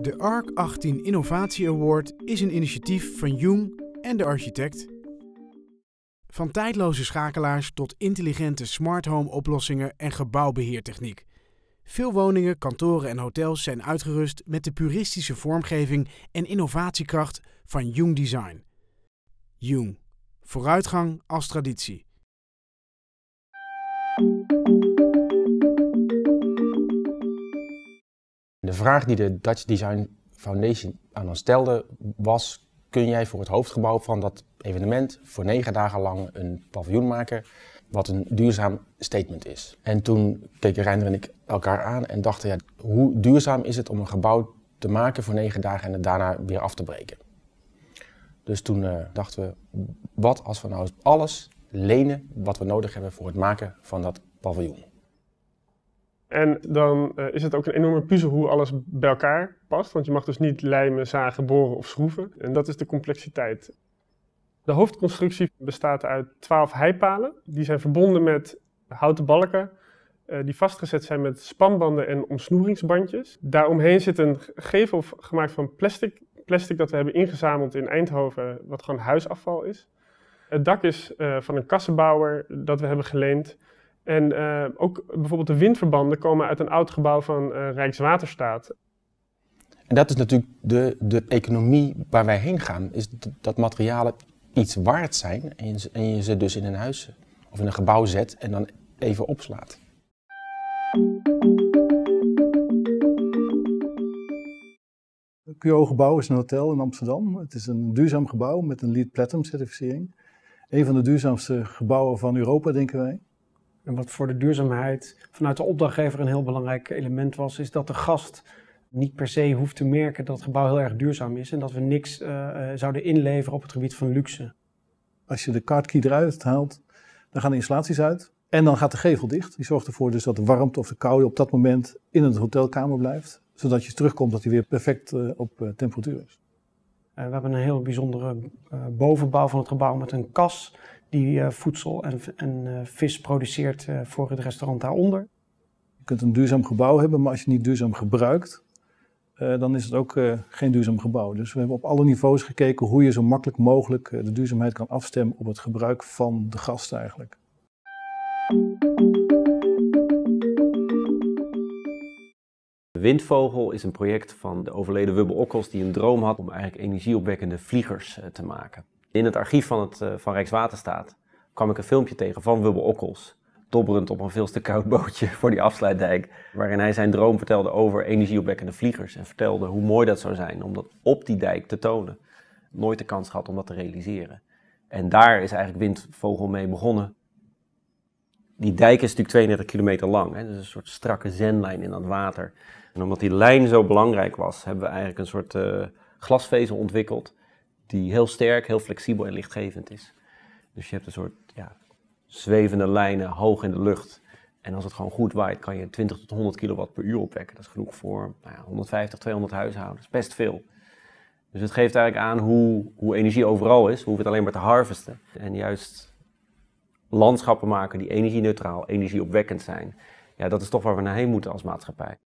De ARC 18 Innovatie Award is een initiatief van Jung en de architect. Van tijdloze schakelaars tot intelligente smart home oplossingen en gebouwbeheertechniek. Veel woningen, kantoren en hotels zijn uitgerust met de puristische vormgeving en innovatiekracht van Jung Design. Jung, vooruitgang als traditie. De vraag die de Dutch Design Foundation aan ons stelde was: kun jij voor het hoofdgebouw van dat evenement voor negen dagen lang een paviljoen maken? Wat een duurzaam statement is. En toen keken Reiner en ik elkaar aan en dachten: ja, hoe duurzaam is het om een gebouw te maken voor negen dagen en het daarna weer af te breken? Dus toen eh, dachten we: wat als we nou alles lenen wat we nodig hebben voor het maken van dat paviljoen? En dan eh, is het ook een enorme puzzel hoe alles bij elkaar past. Want je mag dus niet lijmen, zagen, boren of schroeven. En dat is de complexiteit. De hoofdconstructie bestaat uit twaalf heipalen. Die zijn verbonden met houten balken. Eh, die vastgezet zijn met spanbanden en omsnoeringsbandjes. Daaromheen zit een gevel gemaakt van plastic. Plastic dat we hebben ingezameld in Eindhoven, wat gewoon huisafval is. Het dak is eh, van een kassenbouwer dat we hebben geleend. En eh, ook bijvoorbeeld de windverbanden komen uit een oud gebouw van eh, Rijkswaterstaat. En dat is natuurlijk de, de economie waar wij heen gaan, is dat materialen iets waard zijn en je, en je ze dus in een huis of in een gebouw zet en dan even opslaat. QO Gebouw is een hotel in Amsterdam. Het is een duurzaam gebouw met een LEED Platinum certificering. Een van de duurzaamste gebouwen van Europa, denken wij. En wat voor de duurzaamheid vanuit de opdrachtgever een heel belangrijk element was, is dat de gast niet per se hoeft te merken dat het gebouw heel erg duurzaam is en dat we niks eh, eh, zouden inleveren op het gebied van luxe. Als je de cardkey eruit haalt, dan gaan de installaties uit en dan gaat de gevel dicht. Die zorgt ervoor dus dat de warmte of de koude op dat moment in het hotelkamer blijft, zodat je terugkomt dat hij weer perfect eh, op temperatuur is. we hebben een heel bijzondere bovenbouw van het gebouw met een kas die eh, voedsel en, eh, vis produceert eh, voor het restaurant daaronder. Je kunt een duurzaam gebouw hebben, maar als je het niet duurzaam gebruikt, dan is het ook geen duurzaam gebouw. Dus we hebben op alle niveaus gekeken hoe je zo makkelijk mogelijk de duurzaamheid kan afstemmen op het gebruik van de gast eigenlijk. Windvogel is een project van de overleden Wubbel Okkels die een droom had om eigenlijk energieopwekkende vliegers te maken. In het archief van, het, eh, van Rijkswaterstaat kwam ik een filmpje tegen van Wubbel Okkels. Dobberend op een veel te koud bootje voor die afsluitdijk. Waarin hij zijn droom vertelde over energieopwekkende vliegers. En vertelde hoe mooi dat zou zijn om dat op die dijk te tonen. Nooit de kans gehad om dat te realiseren. En daar is eigenlijk Windvogel mee begonnen. Die dijk is natuurlijk 32 kilometer lang. Hè? Dus een soort strakke zenlijn in dat water. En omdat die lijn zo belangrijk was, hebben we eigenlijk een soort eh, glasvezel ontwikkeld die heel sterk, heel flexibel en lichtgevend is. Dus je hebt een soort ja, zwevende lijnen hoog in de lucht. En als het gewoon goed waait, kan je 20 tot 100 kilowatt per uur opwekken. Dat is genoeg voor nou ja, 150, 200 huishoudens. Best veel. Dus het geeft eigenlijk aan hoe, hoe energie overal is. We hoeven het alleen maar te harvesten. En juist landschappen maken die energie-neutraal, energieopwekkend zijn. Ja, dat is toch waar we naar heen moeten als maatschappij.